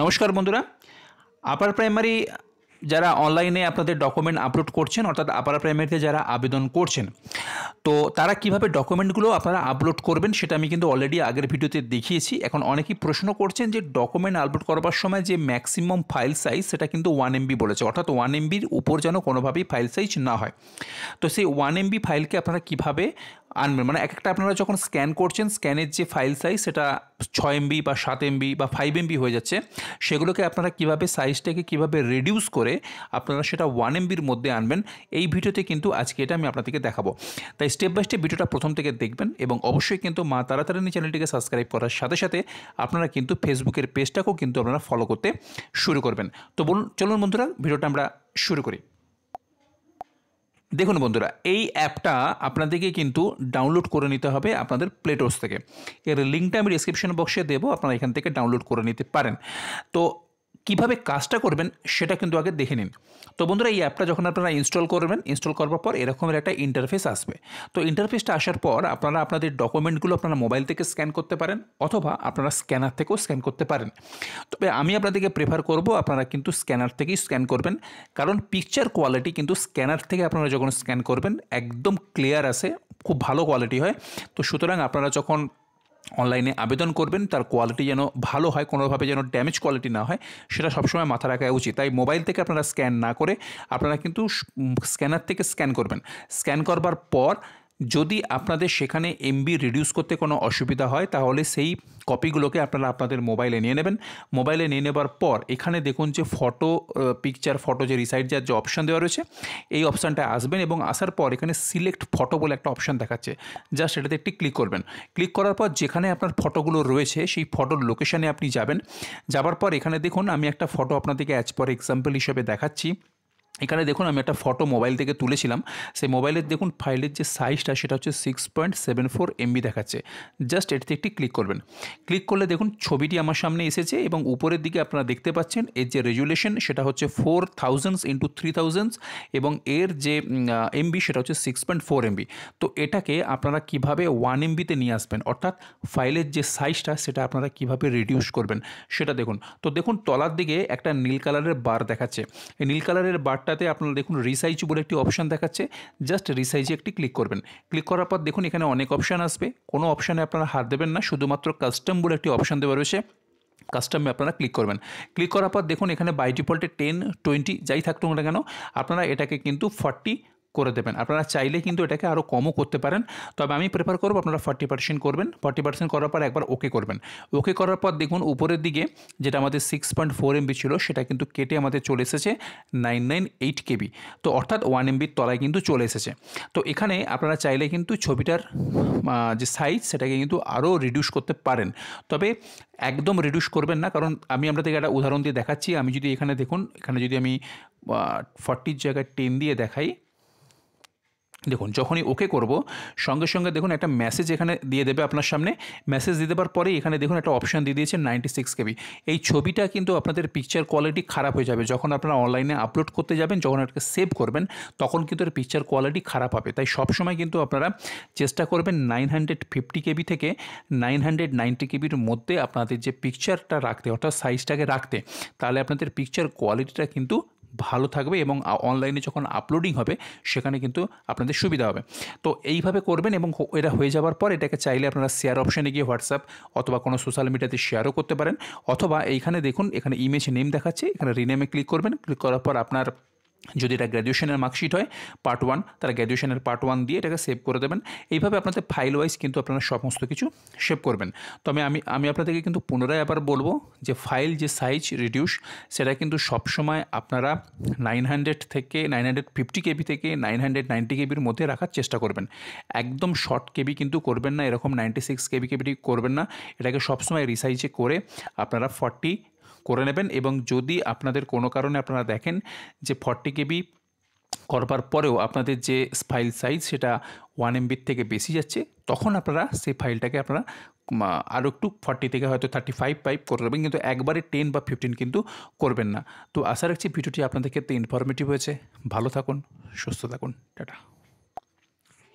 নমস্কার বন্ধুরা upper primary যারা অনলাইনে আপনাদের ডকুমেন্ট আপলোড করছেন অর্থাৎ আপার প্রাইমারিতে যারা আবেদন করছেন তো তারা কিভাবে ডকুমেন্টগুলো আপনারা আপলোড করবেন সেটা আমি কিন্তু অলরেডি আগের ভিডিওতে দেখিয়েছি এখন অনেকেই প্রশ্ন করছেন যে ডকুমেন্ট আপলোড করবার সময় যে ম্যাক্সিমাম ফাইল সাইজ সেটা কিন্তু ওয়ান এমবি বলেছে অর্থাৎ ওয়ান এমবির উপর যেন কোনোভাবেই ফাইল সাইজ না হয় তো সেই ওয়ান এমবি ফাইলকে আপনারা কিভাবে আনবেন মানে এক একটা আপনারা যখন স্ক্যান করছেন স্ক্যানের যে ফাইল সাইজ সেটা ছয় এমবি বা সাত এমবি বা ফাইভ এমবি হয়ে যাচ্ছে সেগুলোকে আপনারা কিভাবে সাইজটাকে কিভাবে রিডিউস করে আপনারা সেটা ওয়ান এমবির মধ্যে আনবেন এই ভিডিওতে কিন্তু আজকে এটা আমি আপনাদেরকে দেখাবো তাই স্টেপ বাই স্টেপ ভিডিওটা প্রথম থেকে দেখবেন এবং অবশ্যই কিন্তু মা তাড়াতাড়ি চ্যানেলটিকে সাবস্ক্রাইব করার সাথে সাথে আপনারা কিন্তু ফেসবুকের পেজটাকেও কিন্তু আপনারা ফলো করতে শুরু করবেন তো বলুন চলুন বন্ধুরা ভিডিওটা আমরা শুরু করি দেখুন বন্ধুরা এই অ্যাপটা আপনাদেরকে কিন্তু ডাউনলোড করে নিতে হবে আপনাদের প্লেটোস থেকে এর লিঙ্কটা আমি ডিসক্রিপশন বক্সে দেবো আপনারা এখান থেকে ডাউনলোড করে নিতে পারেন তো কিভাবে কাজটা করবেন সেটা কিন্তু আগে দেখে নিন তো বন্ধুরা এই অ্যাপটা যখন আপনারা ইনস্টল করবেন ইনস্টল করবার পর এরকমের একটা ইন্টারফেস আসবে তো ইন্টারফেসটা আসার পর আপনারা আপনাদের ডকুমেন্টগুলো আপনারা মোবাইল থেকে স্ক্যান করতে পারেন অথবা আপনারা স্ক্যানার থেকেও স্ক্যান করতে পারেন তবে আমি আপনাদেরকে প্রেফার করব আপনারা কিন্তু স্ক্যানার থেকেই স্ক্যান করবেন কারণ পিকচার কোয়ালিটি কিন্তু স্ক্যানার থেকে আপনারা যখন স্ক্যান করবেন একদম ক্লিয়ার আসে খুব ভালো কোয়ালিটি হয় তো সুতরাং আপনারা যখন অনলাইনে আবেদন করবেন তার কোয়ালিটি যেন ভালো হয় কোনোভাবে যেন ড্যামেজ কোয়ালিটি না হয় সেটা সবসময় মাথা রাখা উচিত তাই মোবাইল থেকে আপনারা স্ক্যান না করে আপনারা কিন্তু স্ক্যানার থেকে স্ক্যান করবেন স্ক্যান করবার পর যদি আপনাদের সেখানে এমবি রিডিউস করতে কোনো অসুবিধা হয় তাহলে সেই কপিগুলোকে আপনারা আপনাদের মোবাইলে নিয়ে নেবেন মোবাইলে নিয়ে নেবার পর এখানে দেখুন যে ফটো পিকচার ফটো যে রিসাইড যার যে অপশান দেওয়া রয়েছে এই অপশানটা আসবেন এবং আসার পর এখানে সিলেক্ট ফটো বলে একটা অপশান দেখাচ্ছে যা সেটাতে একটি ক্লিক করবেন ক্লিক করার পর যেখানে আপনার ফটোগুলো রয়েছে সেই ফটোর লোকেশানে আপনি যাবেন যাবার পর এখানে দেখুন আমি একটা ফটো আপনাদেরকে অ্যাজ পর এক্সাম্পল হিসেবে দেখাচ্ছি এখানে দেখুন আমি একটা ফটো মোবাইল থেকে তুলেছিলাম সেই মোবাইলের দেখুন ফাইলের যে সাইজটা সেটা হচ্ছে six point seven four MB দেখাচ্ছে জাস্ট এটিতে একটি ক্লিক করবেন ক্লিক করলে দেখুন ছবিটি আমার সামনে এসেছে এবং উপরের দিকে আপনারা দেখতে পাচ্ছেন এর যে রেজুলেশন সেটা হচ্ছে four thousands into three thousands এবং এর যে এমবি সেটা হচ্ছে সিক্স পয়েন্ট ফোর এমবি তো এটাকে আপনারা কিভাবে ওয়ান এমবিতে নিয়ে আসবেন অর্থাৎ ফাইলের যে সাইজটা সেটা আপনারা কিভাবে রিডিউস করবেন সেটা দেখুন তো দেখুন তলার দিকে একটা নীল কালারের বার দেখাচ্ছে এই নীল কালারের বার ট্যাবটাতে আপনারা দেখুন রিসাইজ বলে একটি অপশান দেখাচ্ছে জাস্ট রিসাইজে একটি ক্লিক করবেন ক্লিক করার পর দেখুন এখানে অনেক অপশান আসবে কোনো অপশানে আপনারা হাত দেবেন না শুধুমাত্র কাস্টম বলে একটি অপশান দেওয়া রয়েছে কাস্টমে আপনারা ক্লিক করবেন ক্লিক করার পর দেখুন এখানে বাই ডিফল্টে টেন টোয়েন্টি যাই থাকতো না কেন আপনারা এটাকে কিন্তু ফর্টি করে দেবেন আপনারা চাইলে কিন্তু এটাকে আরও কমও করতে পারেন তবে আমি প্রেফার করবো আপনারা ফর্টি পার্সেন্ট করবেন ফর্টি পার্সেন্ট করার পর একবার ওকে করবেন ওকে করার পর দেখুন উপরের দিকে যেটা আমাদের সিক্স পয়েন্ট ফোর এমবি ছিল সেটা কিন্তু কেটে আমাদের চলে এসেছে নাইন নাইন এইট কেবি তো অর্থাৎ ওয়ান এমবির তলায় কিন্তু চলে এসেছে তো এখানে আপনারা চাইলে কিন্তু ছবিটার যে সাইজ সেটাকে কিন্তু আরও রিডিউস করতে পারেন তবে একদম রিডিউস করবেন না কারণ আমি আপনাদেরকে একটা উদাহরণ দিয়ে দেখাচ্ছি আমি যদি এখানে দেখুন এখানে যদি আমি ফর্টির জায়গায় টেন দিয়ে দেখাই দেখুন যখনই ওকে করব সঙ্গে সঙ্গে দেখুন একটা মেসেজ এখানে দিয়ে দেবে আপনার সামনে মেসেজ দিয়ে দেওয়ার পরে এখানে দেখুন একটা অপশান দিয়ে দিয়েছে নাইনটি সিক্স কেবি এই ছবিটা কিন্তু আপনাদের পিকচার কোয়ালিটি খারাপ হয়ে যাবে যখন আপনারা অনলাইনে আপলোড করতে যাবেন যখন এটাকে সেভ করবেন তখন কিন্তু এর পিকচার কোয়ালিটি খারাপ হবে তাই সবসময় কিন্তু আপনারা চেষ্টা করবেন নাইন হান্ড্রেড ফিফটি কেবি থেকে নাইন হান্ড্রেড নাইনটি কেবির মধ্যে আপনাদের যে পিকচারটা রাখতে অর্থাৎ সাইজটাকে রাখতে তাহলে আপনাদের পিকচার কোয়ালিটিটা কিন্তু ভালো থাকবে এবং অনলাইনে যখন আপলোডিং হবে সেখানে কিন্তু আপনাদের সুবিধা হবে তো এইভাবে করবেন এবং এটা হয়ে যাওয়ার পর এটাকে চাইলে আপনারা শেয়ার অপশানে গিয়ে হোয়াটসঅ্যাপ অথবা কোনো সোশ্যাল মিডিয়াতে শেয়ারও করতে পারেন অথবা এইখানে দেখুন এখানে ইমেজ নেম দেখাচ্ছে এখানে রিনেমে ক্লিক করবেন ক্লিক করার পর আপনার যদি এটা গ্র্যাজুয়েশনের মার্কশিট হয় পার্ট ওয়ান তারা গ্র্যাজুয়েশনের পার্ট ওয়ান দিয়ে এটাকে সেভ করে দেবেন এইভাবে আপনাদের ফাইল ওয়াইজ কিন্তু আপনারা সমস্ত কিছু সেভ করবেন তবে আমি আমি আপনাদেরকে কিন্তু পুনরায় আবার বলবো যে ফাইল যে সাইজ রিডিউস সেটা কিন্তু সবসময় আপনারা নাইন হান্ড্রেড থেকে নাইন হান্ড্রেড ফিফটি কেবি থেকে নাইন হান্ড্রেড নাইনটি কেবির মধ্যে রাখার চেষ্টা করবেন একদম শর্ট কেবি কিন্তু করবেন না এরকম নাইনটি সিক্স কেবি কেবিটি করবেন না এটাকে সবসময় রিসাইজে করে আপনারা ফর্টি করে নেবেন এবং যদি আপনাদের কোনো কারণে আপনারা দেখেন যে ফর্টি কেবি করবার পরেও আপনাদের যে ফাইল সাইজ সেটা ওয়ান এমবির থেকে বেশি যাচ্ছে তখন আপনারা সেই ফাইলটাকে আপনারা আরও একটু ফর্টি থেকে হয়তো থার্টি ফাইভ পাইপ করে নেবেন কিন্তু একবারে টেন বা ফিফটিন কিন্তু করবেন না তো আশা রাখছি ভিডিওটি আপনাদের ক্ষেত্রে ইনফরমেটিভ হয়েছে ভালো থাকুন সুস্থ থাকুন টাটা